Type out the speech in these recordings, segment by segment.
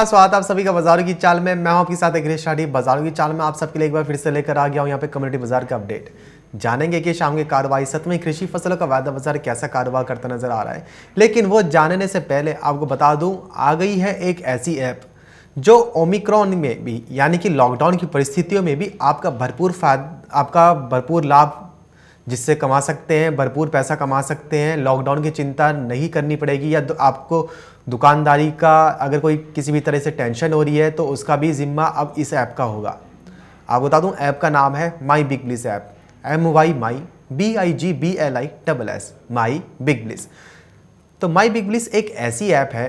नमस्कार स्वागत आप सभी का बाजारों की चाल में मैं हूं आपके साथ अग्रेश शाडी बाजारों की चाल में आप सबके लिए एक बार फिर से लेकर आ गया हूं यहां पे कम्युनिटी बाजार का अपडेट जानेंगे कि शाम की कार्रवाई सत्र में कृषि फसलों का वायदा बाजार कैसा कारोबार करता नजर आ रहा है लेकिन वो जानने से पहले आपको बता दूं आ गई है एक ऐसी ऐप जो ओमिक्रॉन में भी यानी कि लॉकडाउन की परिस्थितियों में भी आपका भरपूर फायदा आपका भरपूर लाभ जिससे कमा सकते हैं भरपूर पैसा कमा सकते हैं लॉकडाउन की चिंता नहीं करनी पड़ेगी या आपको दुकानदारी का अगर कोई किसी भी तरह से टेंशन हो रही है तो उसका भी ज़िम्मा अब इस ऐप का होगा आप बता दूं ऐप का नाम है my big bliss app M Y my B I G B L I double S my big bliss तो माई बिग ब्लिस एक ऐसी ऐप है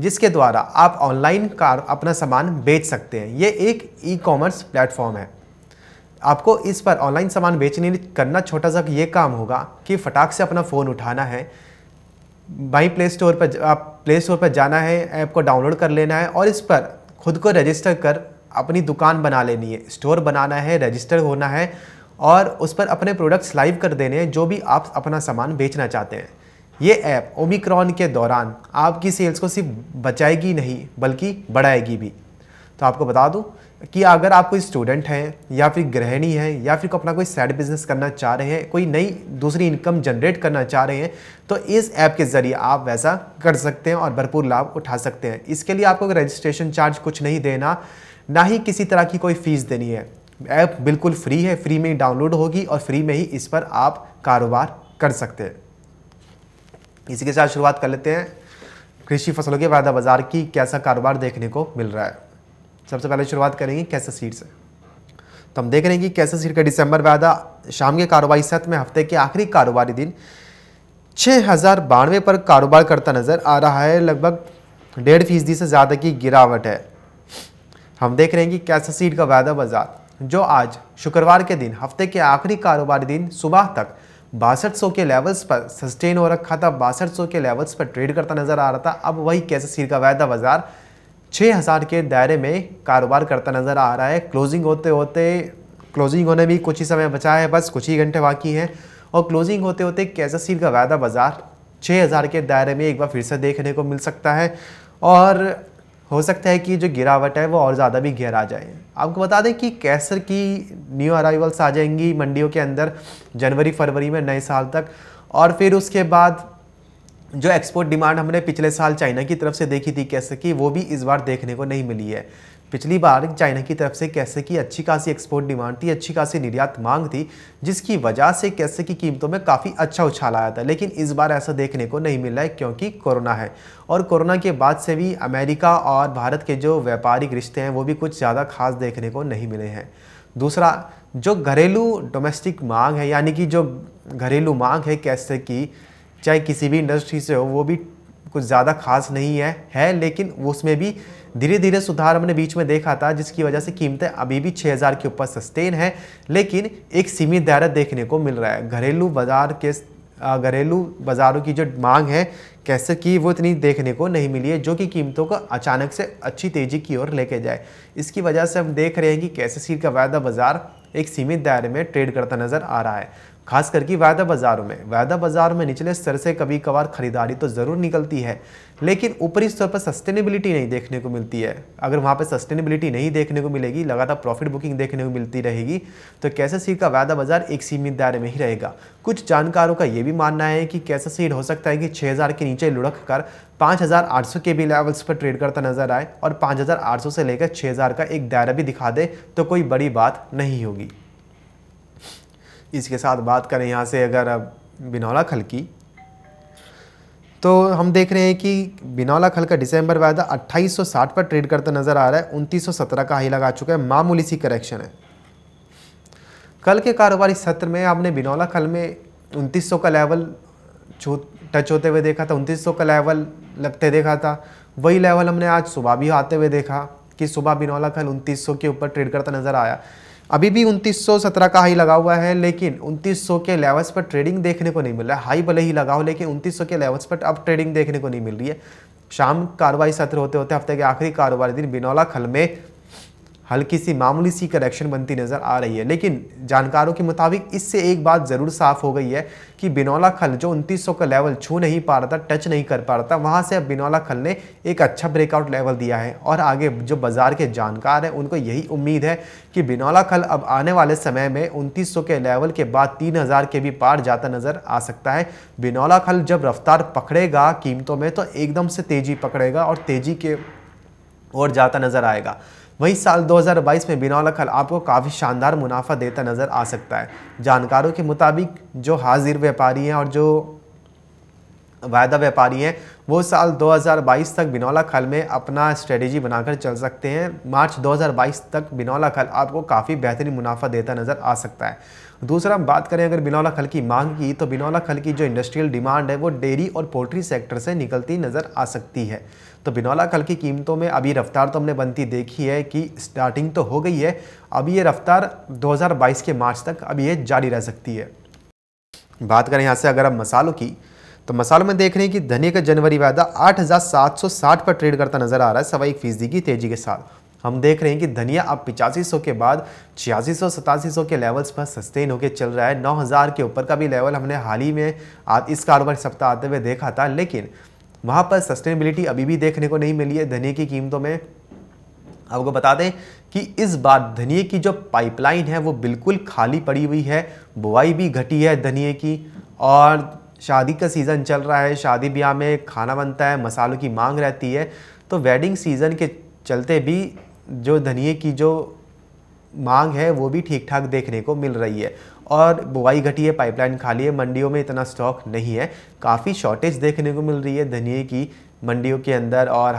जिसके द्वारा आप ऑनलाइन कार अपना सामान बेच सकते हैं ये एक ई कॉमर्स प्लेटफॉर्म है आपको इस पर ऑनलाइन सामान बेचने करना छोटा सा ये काम होगा कि फटाक से अपना फ़ोन उठाना है बाई प्ले स्टोर पर आप प्ले स्टोर पर जाना है ऐप को डाउनलोड कर लेना है और इस पर खुद को रजिस्टर कर अपनी दुकान बना लेनी है स्टोर बनाना है रजिस्टर होना है और उस पर अपने प्रोडक्ट्स लाइव कर देने हैं जो भी आप अपना सामान बेचना चाहते हैं ये ऐप ओमिक्रॉन के दौरान आपकी सेल्स को सिर्फ बचाएगी नहीं बल्कि बढ़ाएगी भी तो आपको बता दूँ कि अगर आप कोई स्टूडेंट हैं या फिर गृहिणी हैं या फिर अपना कोई साइड बिजनेस करना चाह रहे हैं कोई नई दूसरी इनकम जनरेट करना चाह रहे हैं तो इस ऐप के ज़रिए आप वैसा कर सकते हैं और भरपूर लाभ उठा सकते हैं इसके लिए आपको रजिस्ट्रेशन चार्ज कुछ नहीं देना ना ही किसी तरह की कोई फ़ीस देनी है ऐप बिल्कुल फ्री है फ्री में ही डाउनलोड होगी और फ्री में ही इस पर आप कारोबार कर सकते हैं इसी के साथ शुरुआत कर लेते हैं कृषि फसलों के वायदा बाज़ार की कैसा कारोबार देखने को मिल रहा है सबसे पहले शुरुआत करेंगे कैसे सीड से तो हम देख रहे हैं कि कैसे सीड का दिसंबर वायदा शाम के कारोबारी सत्र में हफ्ते के आखिरी कारोबारी दिन छः हज़ार बानवे पर कारोबार करता नज़र आ रहा है लगभग डेढ़ फीसदी से ज़्यादा की गिरावट है हम देख रहे हैं कि कैसे सीड का वायदा बाजार जो आज शुक्रवार के दिन हफ्ते के आखिरी कारोबारी दिन सुबह तक बासठ सौ के लेवल्स पर सस्टेन हो रखा था बासठ सौ के लेवल्स पर ट्रेड करता नजर आ रहा था अब वही कैसे सीड का वायदा बाजार छः हज़ार के दायरे में कारोबार करता नज़र आ रहा है क्लोजिंग होते होते क्लोजिंग होने में कुछ ही समय बचा है बस कुछ ही घंटे बाकी हैं और क्लोजिंग होते होते सील का वायदा बाज़ार छः हज़ार के दायरे में एक बार फिर से देखने को मिल सकता है और हो सकता है कि जो गिरावट है वो और ज़्यादा भी गहरा जाए आपको बता दें कि कैसर की न्यू अराइवल्स आ जाएंगी मंडियों के अंदर जनवरी फरवरी में नए साल तक और फिर उसके बाद जो एक्सपोर्ट डिमांड हमने पिछले साल चाइना की तरफ से देखी थी कैसे कि वो भी इस बार देखने को नहीं मिली है पिछली बार चाइना की तरफ से कैसे कि अच्छी खासी एक्सपोर्ट डिमांड थी अच्छी खासी निर्यात मांग थी जिसकी वजह से कैसे की कीमतों में काफ़ी अच्छा उछाल आया था लेकिन इस बार ऐसा देखने को नहीं मिला है क्योंकि कोरोना है और कोरोना के बाद से भी अमेरिका और भारत के जो व्यापारिक रिश्ते हैं वो भी कुछ ज़्यादा खास देखने को नहीं मिले हैं दूसरा जो घरेलू डोमेस्टिक मांग है यानी कि जो घरेलू मांग है कैसे की चाहे किसी भी इंडस्ट्री से हो वो भी कुछ ज़्यादा खास नहीं है है लेकिन उसमें भी धीरे धीरे सुधार हमने बीच में देखा था जिसकी वजह से कीमतें अभी भी 6000 के ऊपर सस्टेन है लेकिन एक सीमित दायरा देखने को मिल रहा है घरेलू बाजार के घरेलू बाज़ारों की जो मांग है कैसे कि वो इतनी देखने को नहीं मिली है जो कि कीमतों को अचानक से अच्छी तेज़ी की ओर लेके जाए इसकी वजह से हम देख रहे हैं कि कैसे सीर का वायदा बाज़ार एक सीमित दायरे में ट्रेड करता नज़र आ रहा है खास करके वायदा बाज़ारों में वायदा बाज़ार में निचले स्तर से कभी कभार खरीदारी तो ज़रूर निकलती है लेकिन ऊपरी स्तर पर सस्टेनेबिलिटी नहीं देखने को मिलती है अगर वहाँ पर सस्टेनेबिलिटी नहीं देखने को मिलेगी लगातार प्रॉफिट बुकिंग देखने को मिलती रहेगी तो कैसे सीड का वायदा बाज़ार एक सीमित दायरे में ही रहेगा कुछ जानकारों का ये भी मानना है कि कैसे सीड हो सकता है कि 6000 के नीचे लुढ़क कर 5800 के भी लेवल्स पर ट्रेड करता नजर आए और पाँच से लेकर छः का एक दायरा भी दिखा दे तो कोई बड़ी बात नहीं होगी इसके साथ बात करें यहाँ से अगर अब बिनौला खल की तो हम देख रहे हैं कि बिनौला खल का दिसंबर वायदा 2860 पर ट्रेड करता नज़र आ रहा है 2917 का हाई लगा चुका है मामूली सी करेक्शन है कल के कारोबारी सत्र में आपने बिनौला खल में 2900 का लेवल टच होते हुए देखा था 2900 का लेवल लगते देखा था वही लेवल हमने आज सुबह भी आते हुए देखा कि सुबह बिनौला खल उनतीस के ऊपर ट्रेड करता नज़र आया अभी भी 2917 का हाई लगा हुआ है लेकिन 2900 के लेवल्स पर ट्रेडिंग देखने को नहीं मिल रहा है हाई भले ही लगा हो लेकिन 2900 के लेवल्स पर अब ट्रेडिंग देखने को नहीं मिल रही है शाम कारोबारी सत्र होते होते हफ्ते के आखिरी कारोबारी दिन बिनौला खल में हल्की सी मामूली सी करेक्शन बनती नज़र आ रही है लेकिन जानकारों के मुताबिक इससे एक बात ज़रूर साफ हो गई है कि बिनौला खल जो उनतीस का लेवल छू नहीं पा रहा था टच नहीं कर पा रहा था वहाँ से अब बिनौला खल ने एक अच्छा ब्रेकआउट लेवल दिया है और आगे जो बाज़ार के जानकार हैं उनको यही उम्मीद है कि बिनौला खल अब आने वाले समय में उनतीस के लेवल के बाद तीन के भी पार जाता नज़र आ सकता है बिनौला खल जब रफ्तार पकड़ेगा कीमतों में तो एकदम से तेज़ी पकड़ेगा और तेज़ी के और जाता नज़र आएगा वही साल 2022 में बिनौला खल आपको काफ़ी शानदार मुनाफा देता नज़र आ सकता है जानकारों के मुताबिक जो हाजिर व्यापारी हैं और जो वायदा व्यापारी हैं वो साल 2022 तक बिनौला खल में अपना स्ट्रेटेजी बनाकर चल सकते हैं मार्च 2022 तक बिनौला खल आपको काफ़ी बेहतरीन मुनाफा देता नज़र आ सकता है दूसरा हम बात करें अगर बिनौला खल की मांग की तो बिनौला खल की जो इंडस्ट्रियल डिमांड है वो डेयरी और पोल्ट्री सेक्टर से निकलती नज़र आ सकती है तो बिनौला खल की कीमतों में अभी रफ्तार तो हमने बनती देखी है कि स्टार्टिंग तो हो गई है अभी ये रफ्तार 2022 के मार्च तक अभी ये जारी रह सकती है बात करें यहाँ से अगर हम मसालों की तो मसालों में देख रहे हैं कि धनिया का जनवरी वायदा 8,760 पर ट्रेड करता नजर आ रहा है सवा एक फीसदी की तेजी के साथ हम देख रहे हैं कि धनिया अब पिचासी सौ के बाद छियासी सौ सतासी सौ के लेवल्स पर सस्टेन होकर चल रहा है नौ हज़ार के ऊपर का भी लेवल हमने हाल ही में आज इस कारोबार सप्ताह आते हुए देखा था लेकिन वहाँ पर सस्टेनेबिलिटी अभी भी देखने को नहीं मिली है धनिया की कीमतों में आपको बता दें कि इस बार धनिया की जो पाइपलाइन है वो बिल्कुल खाली पड़ी हुई है बुआई भी घटी है धनिए की और शादी का सीज़न चल रहा है शादी ब्याह में खाना बनता है मसालों की मांग रहती है तो वेडिंग सीज़न के चलते भी जो धनिए की जो मांग है वो भी ठीक ठाक देखने को मिल रही है और बुआई घटी है पाइपलाइन खाली है मंडियों में इतना स्टॉक नहीं है काफ़ी शॉर्टेज देखने को मिल रही है धनिए की मंडियों के अंदर और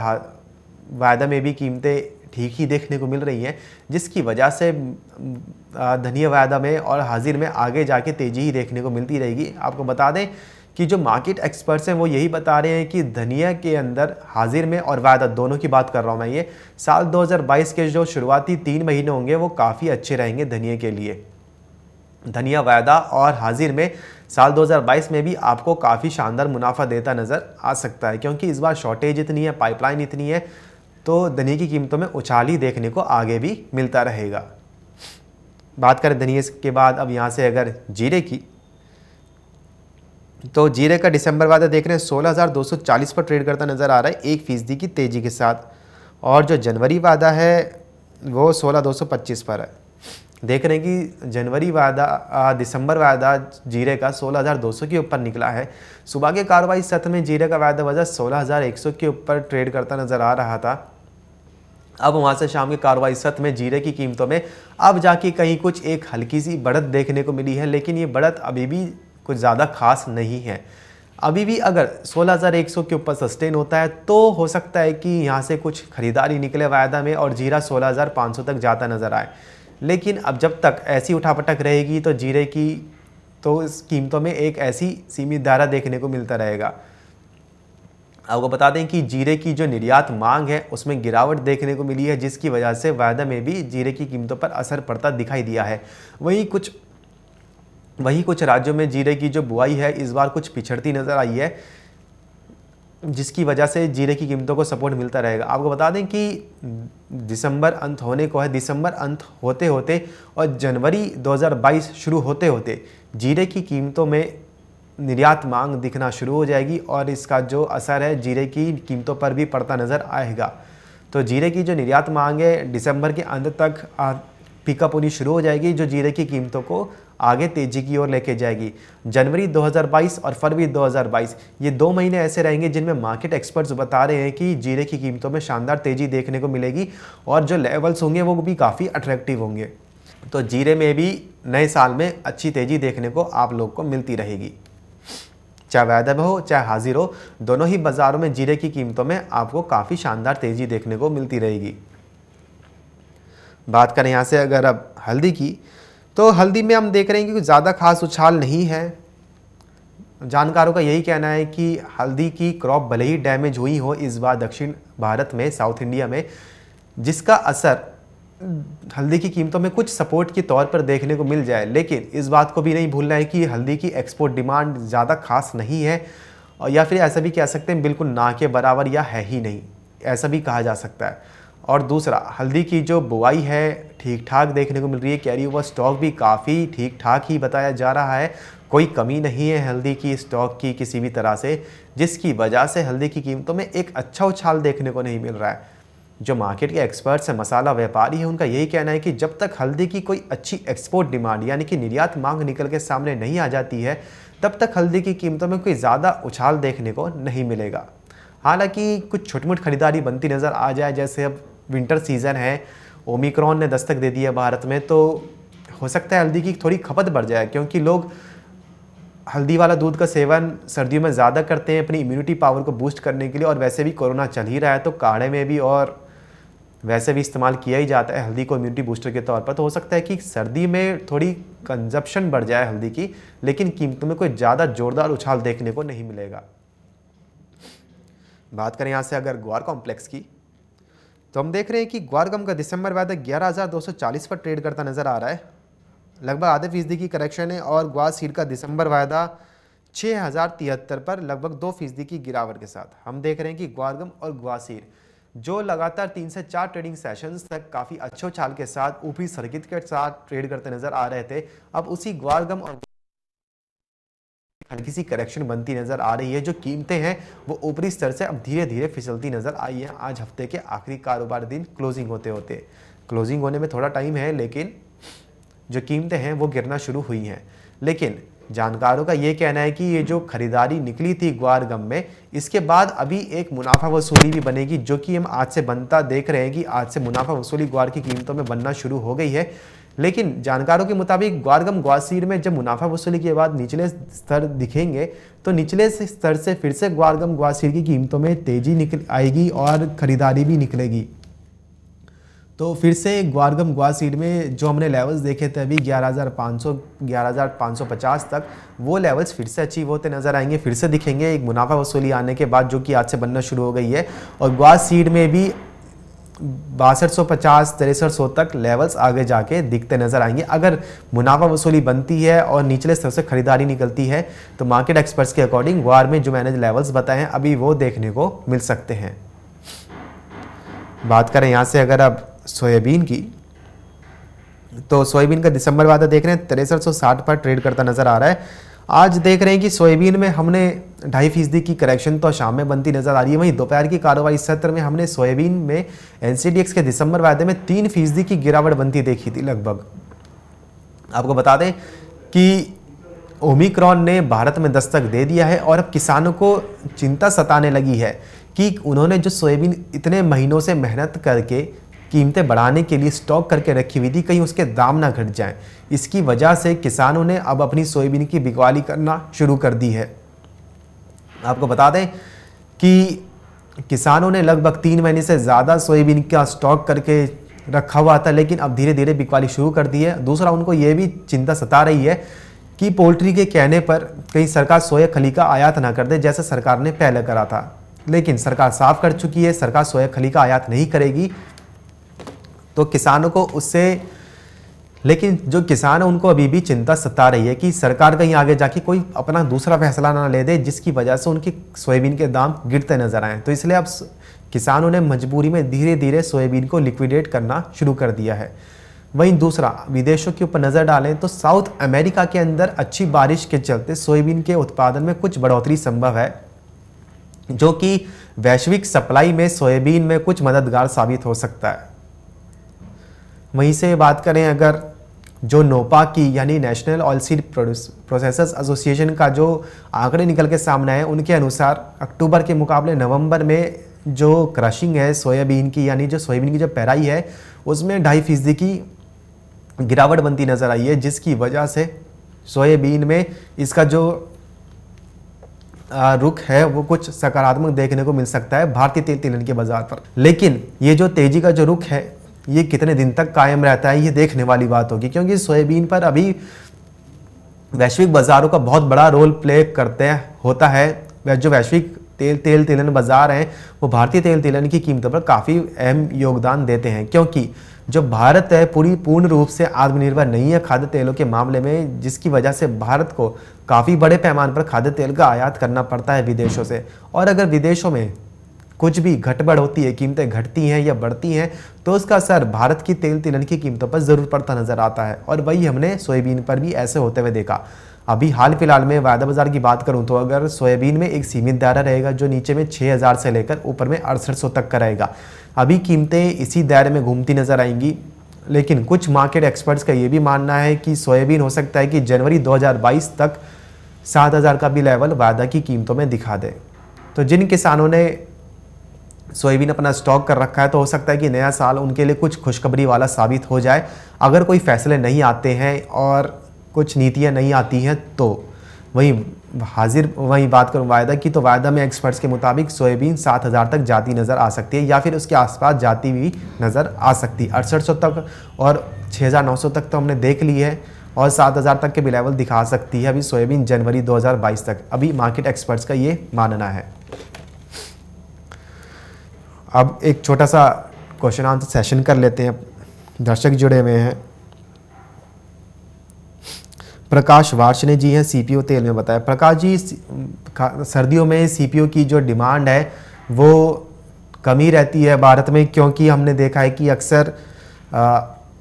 वायदा में भी कीमतें ठीक ही देखने को मिल रही हैं जिसकी वजह से धनिया वायदा में और हाजिर में आगे जाके तेज़ी ही देखने को मिलती रहेगी आपको बता दें कि जो मार्केट एक्सपर्ट्स हैं वो यही बता रहे हैं कि धनिया के अंदर हाजिर में और वायदा दोनों की बात कर रहा हूँ मैं ये साल 2022 के जो शुरुआती तीन महीने होंगे वो काफ़ी अच्छे रहेंगे धनिया के लिए धनिया वायदा और हाजिर में साल 2022 में भी आपको काफ़ी शानदार मुनाफा देता नज़र आ सकता है क्योंकि इस बार शॉर्टेज इतनी है पाइपलाइन इतनी है तो धनिया की कीमतों में उछाल ही देखने को आगे भी मिलता रहेगा बात करें धनिया के बाद अब यहाँ से अगर जीरे की तो जीरे का दिसंबर वादा देख रहे हैं चालीस पर ट्रेड करता नज़र आ रहा है एक फीसदी की तेज़ी के साथ और जो जनवरी वादा है वो पच्चीस पर है देख रहे हैं कि जनवरी वादा दिसंबर वादा जीरे का 16,200 के ऊपर निकला है सुबह के कार्रवाई सत्र में जीरे का वादा वजह 16,100 के ऊपर ट्रेड करता नज़र आ रहा था अब वहाँ से शाम के कार्रवाई सत्र में जीरे की कीमतों में अब जाके कहीं कुछ एक हल्की सी बढ़त देखने को मिली है लेकिन ये बढ़त अभी भी कुछ ज़्यादा खास नहीं है अभी भी अगर 16,100 के ऊपर सस्टेन होता है तो हो सकता है कि यहाँ से कुछ खरीदारी निकले वायदा में और जीरा 16,500 तक जाता नज़र आए लेकिन अब जब तक ऐसी उठापटक रहेगी तो जीरे की तो इस कीमतों में एक ऐसी सीमित धारा देखने को मिलता रहेगा आपको बता दें कि जीरे की जो निर्यात मांग है उसमें गिरावट देखने को मिली है जिसकी वजह से वायदा में भी जीरे की कीमतों पर असर पड़ता दिखाई दिया है वहीं कुछ वहीं कुछ राज्यों में जीरे की जो बुआई है इस बार कुछ पिछड़ती नज़र आई है जिसकी वजह से जीरे की कीमतों को सपोर्ट मिलता रहेगा आपको बता दें कि दिसंबर अंत होने को है दिसंबर अंत होते होते और जनवरी 2022 शुरू होते होते जीरे की कीमतों में निर्यात मांग दिखना शुरू हो जाएगी और इसका जो असर है जीरे की कीमतों पर भी पड़ता नज़र आएगा तो जीरे की जो निर्यात मांग है दिसंबर के अंत तक पिकअप होनी शुरू हो जाएगी जो जीरे की कीमतों को आगे तेजी की ओर लेके जाएगी जनवरी 2022 और फरवरी 2022 ये दो महीने ऐसे रहेंगे जिनमें मार्केट एक्सपर्ट्स बता रहे हैं कि जीरे की कीमतों में शानदार तेजी देखने को मिलेगी और जो लेवल्स होंगे वो भी काफ़ी अट्रैक्टिव होंगे तो जीरे में भी नए साल में अच्छी तेज़ी देखने को आप लोग को मिलती रहेगी चाहे वैदब हो चाहे हाजिर हो दोनों ही बाज़ारों में जीरे की कीमतों में आपको काफ़ी शानदार तेज़ी देखने को मिलती रहेगी बात करें यहाँ से अगर अब हल्दी की तो हल्दी में हम देख रहे हैं कि कुछ ज़्यादा खास उछाल नहीं है जानकारों का यही कहना है कि हल्दी की क्रॉप भले ही डैमेज हुई हो इस बार दक्षिण भारत में साउथ इंडिया में जिसका असर हल्दी की कीमतों में कुछ सपोर्ट के तौर पर देखने को मिल जाए लेकिन इस बात को भी नहीं भूलना है कि हल्दी की एक्सपोर्ट डिमांड ज़्यादा खास नहीं है या फिर ऐसा भी कह सकते हैं बिल्कुल ना के बराबर या है ही नहीं ऐसा भी कहा जा सकता है और दूसरा हल्दी की जो बुआई है ठीक ठाक देखने को मिल रही है कैरी ओवर स्टॉक भी काफ़ी ठीक ठाक ही बताया जा रहा है कोई कमी नहीं है हल्दी की स्टॉक की किसी भी तरह से जिसकी वजह से हल्दी की कीमतों में एक अच्छा उछाल देखने को नहीं मिल रहा है जो मार्केट के एक्सपर्ट्स हैं मसाला व्यापारी हैं उनका यही कहना है कि जब तक हल्दी की कोई अच्छी एक्सपोर्ट डिमांड यानी कि निर्यात मांग निकल के सामने नहीं आ जाती है तब तक हल्दी की कीमतों में कोई ज़्यादा उछाल देखने को नहीं मिलेगा हालांकि कुछ छुटमुट खरीदारी बनती नज़र आ जाए जैसे अब विंटर सीज़न है ओमिक्रॉन ने दस्तक दे दी है भारत में तो हो सकता है हल्दी की थोड़ी खपत बढ़ जाए क्योंकि लोग हल्दी वाला दूध का सेवन सर्दियों में ज़्यादा करते हैं अपनी इम्यूनिटी पावर को बूस्ट करने के लिए और वैसे भी कोरोना चल ही रहा है तो काढ़े में भी और वैसे भी इस्तेमाल किया ही जाता है हल्दी को इम्यूनिटी बूस्टर के तौर पर तो हो सकता है कि सर्दी में थोड़ी कंजप्शन बढ़ जाए हल्दी की लेकिन कीमतों में कोई ज़्यादा जोरदार उछाल देखने को नहीं मिलेगा बात करें यहाँ से अगर ग्वार कॉम्प्लेक्स की तो हम देख रहे हैं कि ग्वारगम का दिसंबर वायदा चालीस पर ट्रेड करता नज़र आ रहा है लगभग आधे फीसदी की करेक्शन है और ग्वार सीर का दिसंबर वायदा छः पर लगभग दो फीसदी की गिरावट के साथ हम देख रहे हैं कि ग्वारगम और ग्वासीर जो लगातार तीन से चार ट्रेडिंग सेशंस तक काफ़ी अच्छो छाल के साथ ऊपरी सर्किट के साथ ट्रेड करते नजर आ रहे थे अब उसी ग्वारगम और हल्की सी करेक्शन बनती नज़र आ रही है जो कीमतें हैं वो ऊपरी स्तर से अब धीरे धीरे फिसलती नज़र आई है आज हफ्ते के आखिरी कारोबार दिन क्लोजिंग होते होते क्लोजिंग होने में थोड़ा टाइम है लेकिन जो कीमतें हैं वो गिरना शुरू हुई हैं लेकिन जानकारों का ये कहना है कि ये जो खरीदारी निकली थी ग्वार गम में इसके बाद अभी एक मुनाफा वसूली भी बनेगी जो कि हम आज से बनता देख रहे हैं कि आज से मुनाफा वसूली ग्वार की कीमतों में बनना शुरू हो गई है लेकिन जानकारों के मुताबिक ग्वारगम ग्वासीर में जब मुनाफा वसूली के बाद निचले स्तर दिखेंगे तो निचले स्तर से फिर से ग्वारगम ग्वासीर की कीमतों में तेजी निकल आएगी और खरीदारी भी निकलेगी तो फिर से ग्वारगम ग्वासीर में जो हमने लेवल्स देखे थे अभी 11,500 11,550 तक वो लेवल्स फिर से अचीव होते नज़र आएंगे फिर से दिखेंगे एक मुनाफा वसूली आने के बाद जो कि आज से बनना शुरू हो गई है और ग्वासीर में भी बासठ सौ पचास तिरसठ सौ तक लेवल्स आगे जाके दिखते नज़र आएंगे अगर मुनाफा वसूली बनती है और निचले स्तर से खरीदारी निकलती है तो मार्केट एक्सपर्ट्स के अकॉर्डिंग वार में जो मैंने लेवल्स बताए हैं अभी वो देखने को मिल सकते हैं बात करें यहाँ से अगर अब सोयाबीन की तो सोयाबीन का दिसंबर वादा देख रहे हैं तिरसठ सौ साठ पर ट्रेड करता नज़र आ रहा है आज देख रहे हैं कि सोयाबीन में हमने ढाई फीसदी की करेक्शन तो शाम में बनती नज़र आ रही है वहीं दोपहर की कारोबारी सत्र में हमने सोयाबीन में एन के दिसंबर वायदे में तीन फीसदी की गिरावट बनती देखी थी लगभग आपको बता दें कि ओमिक्रॉन ने भारत में दस्तक दे दिया है और अब किसानों को चिंता सताने लगी है कि उन्होंने जो सोयाबीन इतने महीनों से मेहनत करके कीमतें बढ़ाने के लिए स्टॉक करके रखी हुई थी कहीं उसके दाम ना घट जाएं इसकी वजह से किसानों ने अब अपनी सोयाबीन की बिकवाली करना शुरू कर दी है आपको बता दें कि किसानों ने लगभग तीन महीने से ज़्यादा सोयाबीन का स्टॉक करके रखा हुआ था लेकिन अब धीरे धीरे बिकवाली शुरू कर दी है दूसरा उनको ये भी चिंता सता रही है कि पोल्ट्री के कहने पर कहीं सरकार सोया खली का आयात ना कर दे जैसे सरकार ने पहले करा था लेकिन सरकार साफ कर चुकी है सरकार सोया खली का आयात नहीं करेगी तो किसानों को उससे लेकिन जो किसान है उनको अभी भी चिंता सता रही है कि सरकार कहीं आगे जाके कोई अपना दूसरा फैसला ना ले दे जिसकी वजह से उनकी सोयाबीन के दाम गिरते नजर आए तो इसलिए अब किसानों ने मजबूरी में धीरे धीरे सोयाबीन को लिक्विडेट करना शुरू कर दिया है वहीं दूसरा विदेशों के ऊपर नज़र डालें तो साउथ अमेरिका के अंदर अच्छी बारिश के चलते सोयाबीन के उत्पादन में कुछ बढ़ोतरी संभव है जो कि वैश्विक सप्लाई में सोयाबीन में कुछ मददगार साबित हो सकता है वहीं से बात करें अगर जो नोपा की यानी national oilseed processors association का जो आंकड़े निकल के सामने आए उनके अनुसार अक्टूबर के मुकाबले नवंबर में जो क्रशिंग है सोयाबीन की यानी जो सोयाबीन की जो पैराई है उसमें ढाई फीसदी की गिरावट बनती नज़र आई है जिसकी वजह से सोयाबीन में इसका जो रुख है वो कुछ सकारात्मक देखने को मिल सकता है भारतीय तेल तिलन के बाजार पर लेकिन ये जो तेजी का जो रुख है ये कितने दिन तक कायम रहता है ये देखने वाली बात होगी क्योंकि सोयाबीन पर अभी वैश्विक बाज़ारों का बहुत बड़ा रोल प्ले करते होता है जो वैश्विक तेल तेल तिलहन बाज़ार हैं वो भारतीय तेल तिलन की कीमतों पर काफ़ी अहम योगदान देते हैं क्योंकि जो भारत है पूरी पूर्ण रूप से आत्मनिर्भर नहीं है खाद्य तेलों के मामले में जिसकी वजह से भारत को काफ़ी बड़े पैमाने पर खाद्य तेल का आयात करना पड़ता है विदेशों से और अगर विदेशों में कुछ भी घटबड़ होती है कीमतें घटती हैं या बढ़ती हैं तो उसका असर भारत की तेल तिलन की कीमतों पर ज़रूर पड़ता नज़र आता है और वही हमने सोयाबीन पर भी ऐसे होते हुए देखा अभी हाल फिलहाल में वायदा बाज़ार की बात करूं तो अगर सोयाबीन में एक सीमित दायरा रहेगा जो नीचे में 6000 से लेकर ऊपर में अड़सठ तक का रहेगा अभी कीमतें इसी दायरे में घूमती नज़र आएंगी लेकिन कुछ मार्केट एक्सपर्ट्स का ये भी मानना है कि सोयाबीन हो सकता है कि जनवरी 2022 तक 7000 का भी लेवल वायदा की कीमतों में दिखा दे तो जिन किसानों ने सोएबीन अपना स्टॉक कर रखा है तो हो सकता है कि नया साल उनके लिए कुछ खुशखबरी वाला साबित हो जाए अगर कोई फैसले नहीं आते हैं और कुछ नीतियाँ नहीं आती हैं तो वहीं हाजिर वहीं बात करूँ वायदा की तो वायदा में एक्सपर्ट्स के मुताबिक सोएबीन सात हज़ार तक जाती नज़र आ सकती है या फिर उसके आसपास जाती हुई नज़र आ सकती है अड़सठ सौ तक और छः हज़ार नौ सौ तक तो हमने देख ली है और सात हज़ार तक के भी लेवल दिखा सकती है अभी सोएबीन जनवरी 2022 तक अभी मार्केट एक्सपर्ट्स का ये मानना है अब एक छोटा सा क्वेश्चन आंसर सेशन कर लेते हैं दर्शक जुड़े हुए हैं प्रकाश वार्षने जी हैं सीपीओ तेल में बताया प्रकाश जी सर्दियों में सीपीओ की जो डिमांड है वो कमी रहती है भारत में क्योंकि हमने देखा है कि अक्सर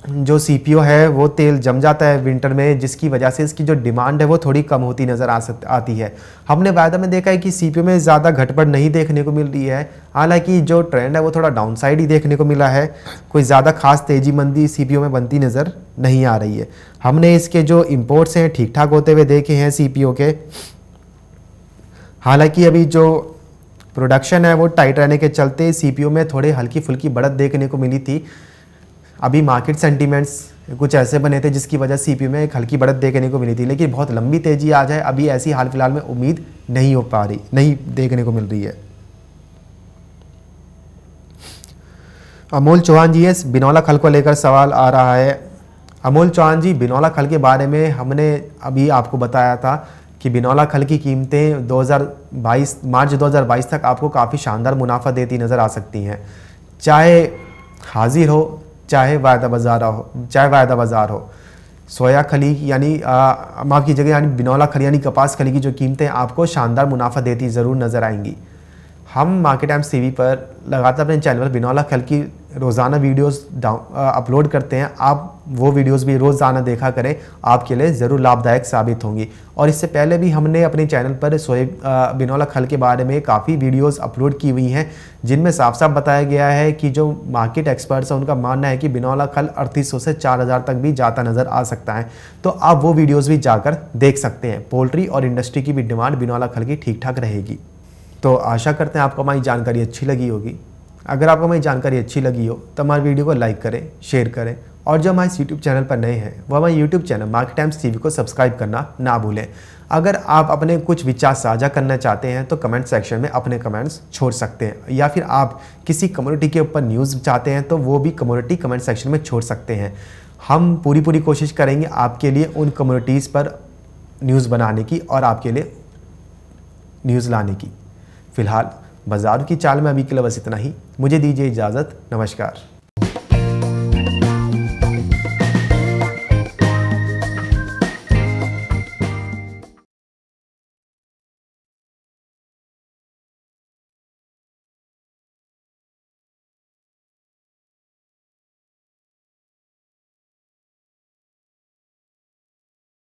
जो सी है वो तेल जम जाता है विंटर में जिसकी वजह से इसकी जो डिमांड है वो थोड़ी कम होती नज़र आ सक आती है हमने वायदा में देखा है कि सी में ज़्यादा घटपट नहीं देखने को मिल रही है हालांकि जो ट्रेंड है वो थोड़ा डाउनसाइड ही देखने को मिला है कोई ज़्यादा खास तेजी मंदी सी में बनती नज़र नहीं आ रही है हमने इसके जो इम्पोर्ट्स हैं ठीक ठाक होते हुए देखे हैं सी के हालाँकि अभी जो प्रोडक्शन है वो टाइट रहने के चलते सी में थोड़ी हल्की फुल्की बढ़त देखने को मिली थी अभी मार्केट सेंटीमेंट्स कुछ ऐसे बने थे जिसकी वजह सी में एक हल्की बढ़त देखने को मिली थी लेकिन बहुत लंबी तेजी आ जाए अभी ऐसी हाल फिलहाल में उम्मीद नहीं हो पा रही नहीं देखने को मिल रही है अमोल चौहान जी है बिनौला खल को लेकर सवाल आ रहा है अमोल चौहान जी बिनौला खल के बारे में हमने अभी आपको बताया था कि बिनौला खल की कीमतें 2022 मार्च 2022 तक आपको काफ़ी शानदार मुनाफा देती नज़र आ सकती हैं चाहे हाजिर हो चाहे वायदा बाज़ार हो चाहे वायदा बाज़ार हो सोया खली यानी माफ़ कीजिएगा यानी बिनौला खली यानी कपास खली की जो कीमतें आपको शानदार मुनाफा देती ज़रूर नज़र आएंगी हम मार्केट एम सी पर लगातार अपने चैनल पर खल की रोज़ाना वीडियोस अपलोड करते हैं आप वो वीडियोस भी रोज़ाना देखा करें आपके लिए ज़रूर लाभदायक साबित होंगी और इससे पहले भी हमने अपने चैनल पर सोएब बिनौला खल के बारे में काफ़ी वीडियोस अपलोड की हुई हैं जिनमें साफ साफ बताया गया है कि जो मार्केट एक्सपर्ट्स हैं उनका मानना है कि बिनौला खल अड़तीस से चार तक भी जाता नज़र आ सकता है तो आप वो वीडियोज़ भी जाकर देख सकते हैं पोल्ट्री और इंडस्ट्री की भी डिमांड बिनौला खल की ठीक ठाक रहेगी तो आशा करते हैं आपको हमारी जानकारी अच्छी लगी होगी अगर आपको हमारी जानकारी अच्छी लगी हो तो हमारे वीडियो को लाइक करें शेयर करें और जो हमारे यूट्यूब चैनल पर नए हैं वो हमारे YouTube channel market times TV को सब्सक्राइब करना ना भूलें अगर आप अपने कुछ विचार साझा करना चाहते हैं तो कमेंट सेक्शन में अपने कमेंट्स छोड़ सकते हैं या फिर आप किसी कम्युनिटी के ऊपर न्यूज़ चाहते हैं तो वो भी कम्युनिटी कमेंट सेक्शन में छोड़ सकते हैं हम पूरी पूरी कोशिश करेंगे आपके लिए उन कम्युनिटीज़ पर न्यूज़ बनाने की और आपके लिए न्यूज़ लाने की फ़िलहाल बाजार की चाल में अभी के लिए बस इतना ही मुझे दीजिए इजाज़त नमस्कार